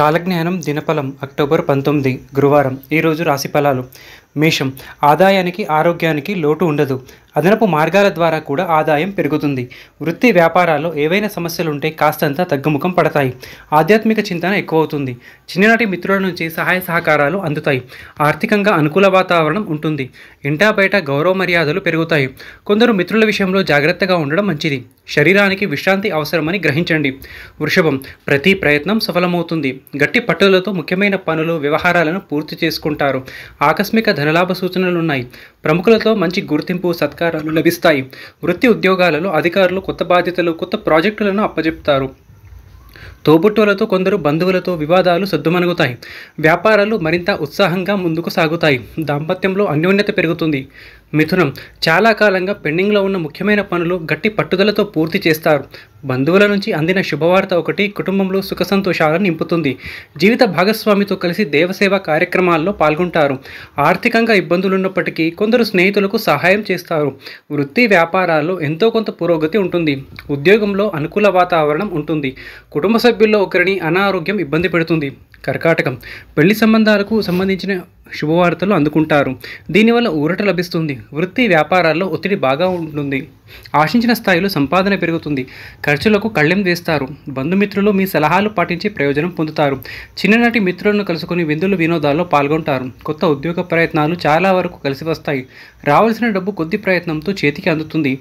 కాలజ్ఞానం దినఫలం అక్టోబర్ పంతొమ్మిది గురువారం ఈరోజు రాశిఫలాలు మేషం ఆదాయానికి ఆరోగ్యానికి లోటు ఉండదు అదనపు మార్గాల ద్వారా కూడా ఆదాయం పెరుగుతుంది వృత్తి వ్యాపారాల్లో ఏవైనా సమస్యలుంటే కాస్తంత తగ్గుముఖం పడతాయి ఆధ్యాత్మిక చింతన ఎక్కువవుతుంది చిన్ననాటి మిత్రుల నుంచి సహాయ సహకారాలు అందుతాయి ఆర్థికంగా అనుకూల వాతావరణం ఉంటుంది ఇంటా బయట గౌరవ మర్యాదలు పెరుగుతాయి కొందరు మిత్రుల విషయంలో జాగ్రత్తగా ఉండడం మంచిది శరీరానికి విశ్రాంతి అవసరమని గ్రహించండి వృషభం ప్రతి ప్రయత్నం సఫలమవుతుంది గట్టి పట్టుదలతో ముఖ్యమైన పనులు వ్యవహారాలను పూర్తి చేసుకుంటారు ఆకస్మిక ధనలాభ సూచనలు ఉన్నాయి ప్రముఖులతో మంచి గుర్తింపు సత్కారాలు లభిస్తాయి వృత్తి ఉద్యోగాలలో అధికారులు కొత్త బాధ్యతలు కొత్త ప్రాజెక్టులను అప్పజెప్తారు తోబుట్టువులతో కొందరు బంధువులతో వివాదాలు సద్దుమనుగుతాయి వ్యాపారాలు మరింత ఉత్సాహంగా ముందుకు సాగుతాయి దాంపత్యంలో అన్యోన్యత పెరుగుతుంది మిథునం చాలా కాలంగా పెండింగ్లో ఉన్న ముఖ్యమైన పనులు గట్టి పట్టుదలతో పూర్తి చేస్తారు బంధువుల నుంచి అందిన శుభవార్త ఒకటి కుటుంబంలో సుఖ సంతోషాలను నింపుతుంది జీవిత భాగస్వామితో కలిసి దేవసేవా కార్యక్రమాల్లో పాల్గొంటారు ఆర్థికంగా ఇబ్బందులున్నప్పటికీ కొందరు స్నేహితులకు సహాయం చేస్తారు వృత్తి వ్యాపారాల్లో ఎంతో కొంత పురోగతి ఉంటుంది ఉద్యోగంలో అనుకూల వాతావరణం ఉంటుంది కుటుంబ సభ్యుల్లో ఒకరిని అనారోగ్యం ఇబ్బంది పెడుతుంది కర్కాటకం పెళ్లి సంబంధాలకు సంబంధించిన శుభవార్తలు అందుకుంటారు దీనివల్ల ఊరట లభిస్తుంది వృత్తి వ్యాపారాల్లో ఒత్తిడి బాగా ఉంటుంది ఆశించిన స్థాయిలో సంపాదన పెరుగుతుంది ఖర్చులకు కళ్ళెం వేస్తారు బంధుమిత్రులు మీ సలహాలు పాటించి ప్రయోజనం పొందుతారు చిన్ననాటి మిత్రులను కలుసుకుని విందులు వినోదాల్లో పాల్గొంటారు కొత్త ఉద్యోగ ప్రయత్నాలు చాలా వరకు కలిసి వస్తాయి రావాల్సిన డబ్బు కొద్ది ప్రయత్నంతో చేతికి అందుతుంది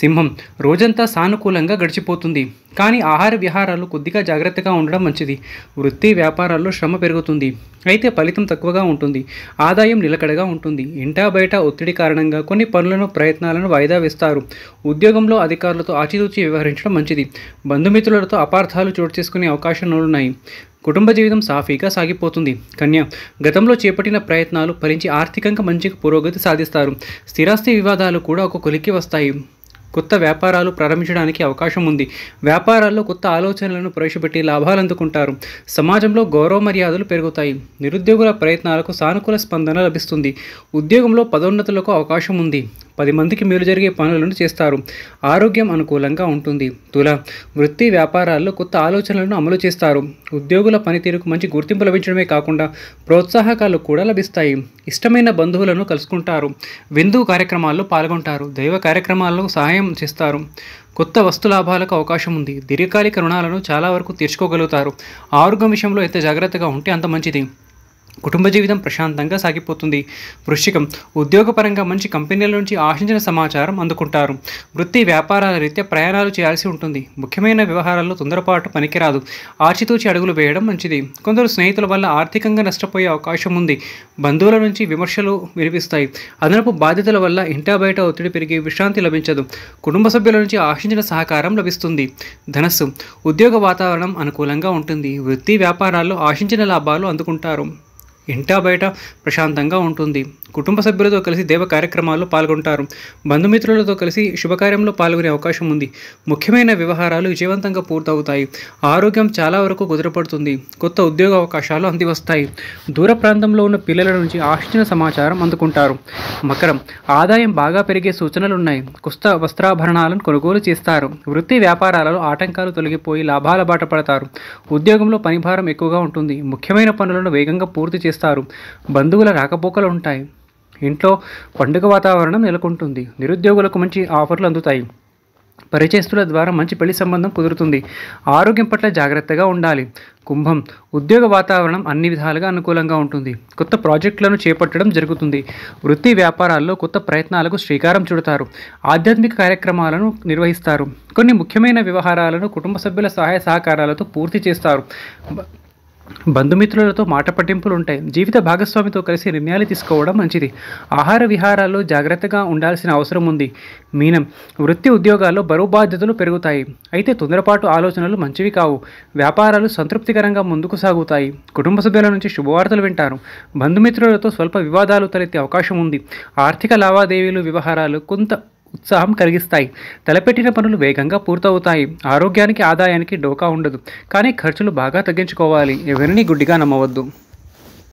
సింహం రోజంతా సానుకూలంగా గడిచిపోతుంది కానీ ఆహార విహారాలు కొద్దిగా జాగ్రత్తగా ఉండడం మంచిది వృత్తి వ్యాపారాల్లో శ్రమ పెరుగుతుంది అయితే ఫలితం తక్కువగా ఉంటుంది ఆదాయం నిలకడగా ఉంటుంది ఇంటా బయట ఒత్తిడి కారణంగా కొన్ని పనులను ప్రయత్నాలను వాయిదా వేస్తారు ఉద్యోగంలో అధికారులతో ఆచితూచి వ్యవహరించడం మంచిది బంధుమిత్రులతో అపార్థాలు చోటు చేసుకునే అవకాశాలు ఉన్నాయి కుటుంబ జీవితం సాఫీగా సాగిపోతుంది కన్య గతంలో చేపట్టిన ప్రయత్నాలు ఫలించి ఆర్థికంగా మంచి పురోగతి సాధిస్తారు స్థిరాస్తి వివాదాలు కూడా ఒక కొలిక్కి వస్తాయి కొత్త వ్యాపారాలు ప్రారంభించడానికి అవకాశం ఉంది వ్యాపారాల్లో కొత్త ఆలోచనలను ప్రవేశపెట్టి లాభాలు అందుకుంటారు సమాజంలో గౌరవ మర్యాదలు పెరుగుతాయి నిరుద్యోగుల ప్రయత్నాలకు సానుకూల స్పందన లభిస్తుంది ఉద్యోగంలో పదోన్నతులకు అవకాశం ఉంది పది మందికి మేలు జరిగే పనులను చేస్తారు ఆరోగ్యం అనుకూలంగా ఉంటుంది తుల వృత్తి వ్యాపారాల్లో కొత్త ఆలోచనలను అమలు చేస్తారు ఉద్యోగుల పనితీరుకు మంచి గుర్తింపు లభించడమే కాకుండా ప్రోత్సాహకాలు కూడా లభిస్తాయి ఇష్టమైన బంధువులను కలుసుకుంటారు విందు కార్యక్రమాల్లో పాల్గొంటారు దైవ కార్యక్రమాల్లో సహాయం చేస్తారు కొత్త వస్తు లాభాలకు అవకాశం ఉంది దీర్ఘకాలిక రుణాలను చాలా వరకు తీర్చుకోగలుగుతారు ఆరోగ్యం విషయంలో అయితే జాగ్రత్తగా ఉంటే అంత మంచిది కుటుంబ జీవితం ప్రశాంతంగా సాగిపోతుంది వృశ్చికం ఉద్యోగపరంగా మంచి కంపెనీల నుంచి ఆశించిన సమాచారం అందుకుంటారు వృత్తి వ్యాపారాల రీత్యా ప్రయాణాలు చేయాల్సి ఉంటుంది ముఖ్యమైన వ్యవహారాల్లో తొందరపాటు పనికిరాదు ఆచితూచి అడుగులు వేయడం మంచిది కొందరు స్నేహితుల వల్ల ఆర్థికంగా నష్టపోయే అవకాశం ఉంది బంధువుల నుంచి విమర్శలు వినిపిస్తాయి అదనపు బాధ్యతల వల్ల ఇంటా బయట ఒత్తిడి పెరిగి విశ్రాంతి లభించదు కుటుంబ సభ్యుల నుంచి ఆశించిన సహకారం లభిస్తుంది ధనస్సు ఉద్యోగ వాతావరణం అనుకూలంగా ఉంటుంది వృత్తి వ్యాపారాల్లో ఆశించిన లాభాలు అందుకుంటారు ఇంటా బయట ప్రశాంతంగా ఉంటుంది కుటుంబ సభ్యులతో కలిసి దేవ కార్యక్రమాల్లో పాల్గొంటారు బంధుమిత్రులతో కలిసి శుభకార్యంలో పాల్గొనే అవకాశం ఉంది ముఖ్యమైన వ్యవహారాలు విజయవంతంగా పూర్తవుతాయి ఆరోగ్యం చాలా వరకు కుదరపడుతుంది కొత్త ఉద్యోగ అవకాశాలు అందివస్తాయి దూర ప్రాంతంలో ఉన్న పిల్లల నుంచి ఆశించిన సమాచారం అందుకుంటారు మకరం ఆదాయం బాగా పెరిగే సూచనలు ఉన్నాయి కుస్త వస్త్రాభరణాలను కొనుగోలు చేస్తారు వృత్తి వ్యాపారాలలో ఆటంకాలు తొలగిపోయి లాభాల బాట పడతారు ఉద్యోగంలో పనిభారం ఎక్కువగా ఉంటుంది ముఖ్యమైన పనులను వేగంగా పూర్తి చేస్తారు ఆనందిస్తారు బంధువుల రాకపోకలు ఉంటాయి ఇంట్లో పండుగ వాతావరణం నెలకొంటుంది నిరుద్యోగులకు మంచి ఆఫర్లు అందుతాయి పరిచయస్తుల ద్వారా మంచి పెళ్లి సంబంధం కుదురుతుంది ఆరోగ్యం పట్ల జాగ్రత్తగా ఉండాలి కుంభం ఉద్యోగ వాతావరణం అన్ని విధాలుగా అనుకూలంగా ఉంటుంది కొత్త ప్రాజెక్టులను చేపట్టడం జరుగుతుంది వృత్తి వ్యాపారాల్లో కొత్త ప్రయత్నాలకు శ్రీకారం చుడతారు ఆధ్యాత్మిక కార్యక్రమాలను నిర్వహిస్తారు కొన్ని ముఖ్యమైన వ్యవహారాలను కుటుంబ సభ్యుల సహాయ సహకారాలతో పూర్తి చేస్తారు బంధుమిత్రులతో మాట పట్టింపులు ఉంటాయి జీవిత భాగస్వామితో కలిసి నిర్ణయాలు తీసుకోవడం మంచిది ఆహార విహారాల్లో జాగ్రత్తగా ఉండాల్సిన అవసరం ఉంది మీనం వృత్తి ఉద్యోగాల్లో బరువు బాధ్యతలు పెరుగుతాయి అయితే తొందరపాటు ఆలోచనలు మంచివి కావు వ్యాపారాలు సంతృప్తికరంగా ముందుకు సాగుతాయి కుటుంబ సభ్యుల నుంచి శుభవార్తలు వింటారు బంధుమిత్రులతో స్వల్ప వివాదాలు తలెత్తే అవకాశం ఉంది ఆర్థిక లావాదేవీలు వ్యవహారాలు కొంత ఉత్సాహం కలిగిస్తాయి తలపెట్టిన పనులు వేగంగా పూర్తవుతాయి ఆరోగ్యానికి ఆదాయానికి డోకా ఉండదు కానీ ఖర్చులు బాగా తగ్గించుకోవాలి ఎవరిని గుడ్డిగా నమ్మవద్దు